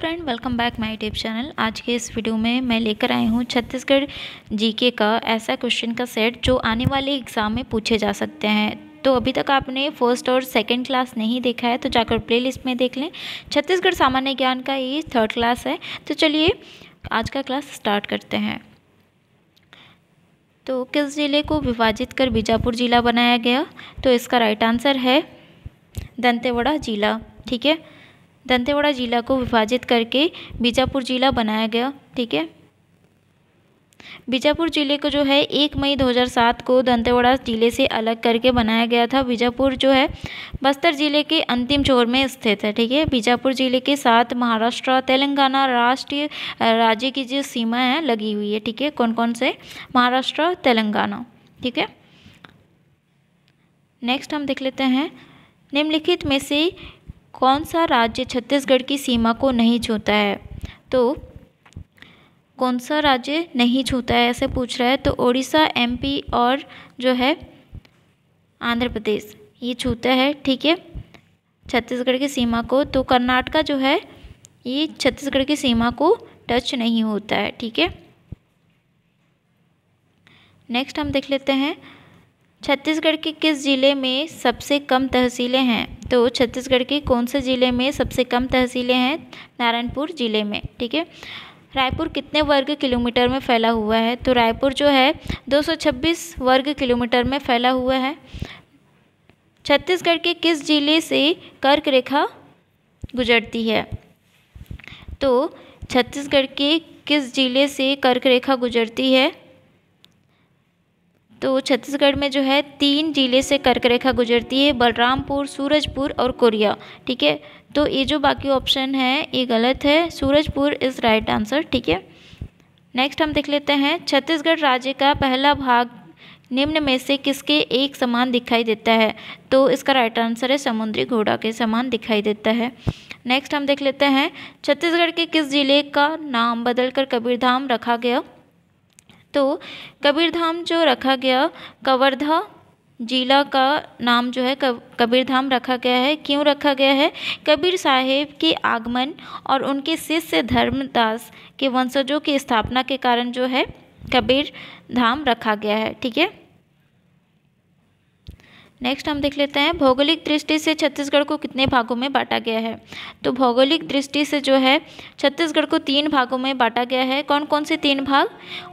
friend welcome back my YouTube channel आज के इस वीडियो में मैं लेकर आई हूँ छत्तीसगढ़ जीके का ऐसा क्वेश्चन का सेट जो आने वाले एग्ज़ाम में पूछे जा सकते हैं तो अभी तक आपने फर्स्ट और सेकंड क्लास नहीं देखा है तो जाकर प्लेलिस्ट में देख लें छत्तीसगढ़ सामान्य ज्ञान का ये थर्ड क्लास है तो चलिए आज का क्लास स्टार्ट करते हैं तो किस ज़िले को विभाजित कर बीजापुर ज़िला बनाया गया तो इसका राइट आंसर है दंतेवाड़ा ज़िला ठीक है दंतेवाड़ा जिला को विभाजित करके बीजापुर जिला बनाया गया ठीक है बीजापुर जिले को जो है एक मई 2007 को दंतेवाड़ा जिले से अलग करके बनाया गया था बीजापुर जो है बस्तर जिले के अंतिम छोर में स्थित है ठीक है बीजापुर जिले के साथ महाराष्ट्र तेलंगाना राष्ट्रीय राज्य की जो सीमा है लगी हुई है ठीक है कौन कौन से महाराष्ट्र तेलंगाना ठीक है नेक्स्ट हम देख लेते हैं निम्नलिखित में से कौन सा राज्य छत्तीसगढ़ की सीमा को नहीं छूता है तो कौन सा राज्य नहीं छूता है ऐसे पूछ रहा है तो उड़ीसा एमपी और जो है आंध्र प्रदेश ये छूता है ठीक है छत्तीसगढ़ की सीमा को तो कर्नाटका जो है ये छत्तीसगढ़ की सीमा को टच नहीं होता है ठीक है नेक्स्ट हम देख लेते हैं छत्तीसगढ़ के किस जिले में सबसे कम तहसीलें हैं तो छत्तीसगढ़ के कौन से जिले में सबसे कम तहसीलें हैं नारायणपुर जिले में ठीक है रायपुर कितने वर्ग किलोमीटर में फैला हुआ है तो रायपुर जो है 226 वर्ग किलोमीटर में फैला हुआ है छत्तीसगढ़ के किस जिले से कर्क रेखा गुजरती है तो छत्तीसगढ़ के किस जिले से कर्क रेखा गुजरती है तो छत्तीसगढ़ में जो है तीन जिले से कर्क रेखा गुजरती है बलरामपुर सूरजपुर और कोरिया ठीक है तो ये जो बाकी ऑप्शन है ये गलत है सूरजपुर इज़ राइट आंसर ठीक है नेक्स्ट हम देख लेते हैं छत्तीसगढ़ राज्य का पहला भाग निम्न में से किसके एक समान दिखाई देता है तो इसका राइट आंसर है समुद्री घोड़ा के समान दिखाई देता है नेक्स्ट हम देख लेते हैं छत्तीसगढ़ के किस जिले का नाम बदलकर कबीरधाम रखा गया तो कबीरधाम जो रखा गया कवर्धा जिला का नाम जो है कबीरधाम रखा गया है क्यों रखा गया है कबीर साहेब के आगमन और उनके शिष्य धर्मदास के वंशजों की स्थापना के कारण जो है कबीर धाम रखा गया है ठीक है नेक्स्ट हम देख लेते हैं भौगोलिक दृष्टि से छत्तीसगढ़ को कितने भागों में बांटा गया है तो भौगोलिक दृष्टि से जो है छत्तीसगढ़ को तीन भागों में बांटा गया है कौन कौन से तीन भाग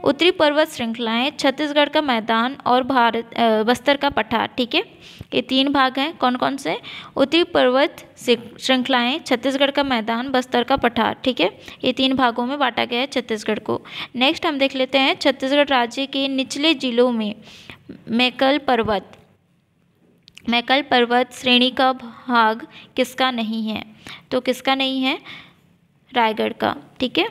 उत्तरी पर्वत श्रृंखलाएं छत्तीसगढ़ का मैदान और भारत बस्तर का पठार ठीक है ये तीन भाग हैं कौन कौन से उत्तरी पर्वत श्रृंखलाएँ छत्तीसगढ़ का मैदान बस्तर का पठार ठीक है ये तीन भागों में बांटा गया है छत्तीसगढ़ को नेक्स्ट हम देख लेते हैं छत्तीसगढ़ राज्य के निचले जिलों में मैकल पर्वत मैकल पर्वत श्रेणी का भाग किसका नहीं है तो किसका नहीं है रायगढ़ का ठीक है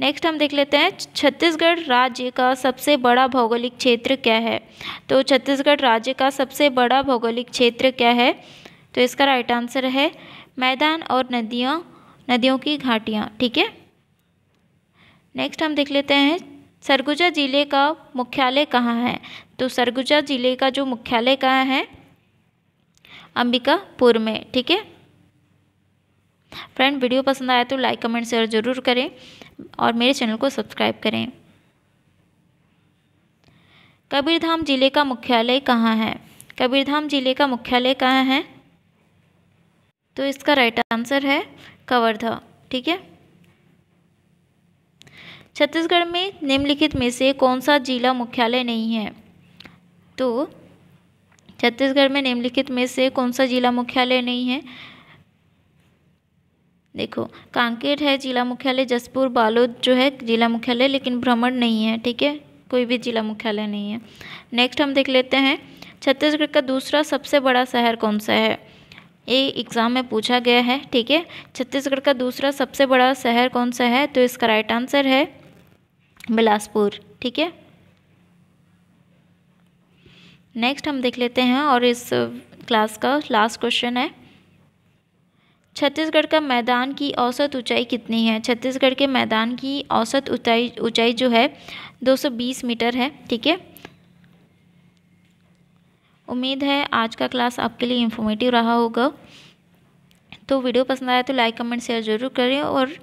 नेक्स्ट हम देख लेते हैं छत्तीसगढ़ राज्य का सबसे बड़ा भौगोलिक क्षेत्र क्या है तो छत्तीसगढ़ राज्य का सबसे बड़ा भौगोलिक क्षेत्र क्या है तो इसका राइट आंसर है मैदान और नदियाँ नदियों की घाटियाँ ठीक है नेक्स्ट हम देख लेते हैं सरगुजा ज़िले का मुख्यालय कहाँ है तो सरगुजा ज़िले का जो मुख्यालय कहाँ है अंबिकापुर में ठीक है फ्रेंड वीडियो पसंद आया तो लाइक कमेंट शेयर ज़रूर करें और मेरे चैनल को सब्सक्राइब करें कबीरधाम जिले का मुख्यालय कहाँ है कबीरधाम जिले का मुख्यालय कहाँ है तो इसका राइट आंसर है कवर्धा ठीक है छत्तीसगढ़ में निम्नलिखित में से कौन सा जिला मुख्यालय नहीं है तो छत्तीसगढ़ में निम्नलिखित में से कौन सा जिला मुख्यालय नहीं है देखो कांकेर है जिला मुख्यालय जसपुर बालोद जो है जिला मुख्यालय लेकिन भ्रमण नहीं है ठीक है कोई भी जिला मुख्यालय नहीं है नेक्स्ट हम देख लेते हैं छत्तीसगढ़ का दूसरा सबसे बड़ा शहर कौन सा है ये एग्ज़ाम में पूछा गया है ठीक है छत्तीसगढ़ का दूसरा सबसे बड़ा शहर कौन सा है तो इसका राइट आंसर है बिलासपुर ठीक है नेक्स्ट हम देख लेते हैं और इस क्लास का लास्ट क्वेश्चन है छत्तीसगढ़ का मैदान की औसत ऊंचाई कितनी है छत्तीसगढ़ के मैदान की औसत ऊंचाई ऊंचाई जो है 220 मीटर है ठीक है उम्मीद है आज का क्लास आपके लिए इन्फॉर्मेटिव रहा होगा तो वीडियो पसंद आया तो लाइक कमेंट शेयर ज़रूर करें और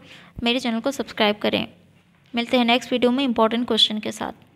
मेरे चैनल को सब्सक्राइब करें मिलते हैं नेक्स्ट वीडियो में इंपॉर्टेंट क्वेश्चन के साथ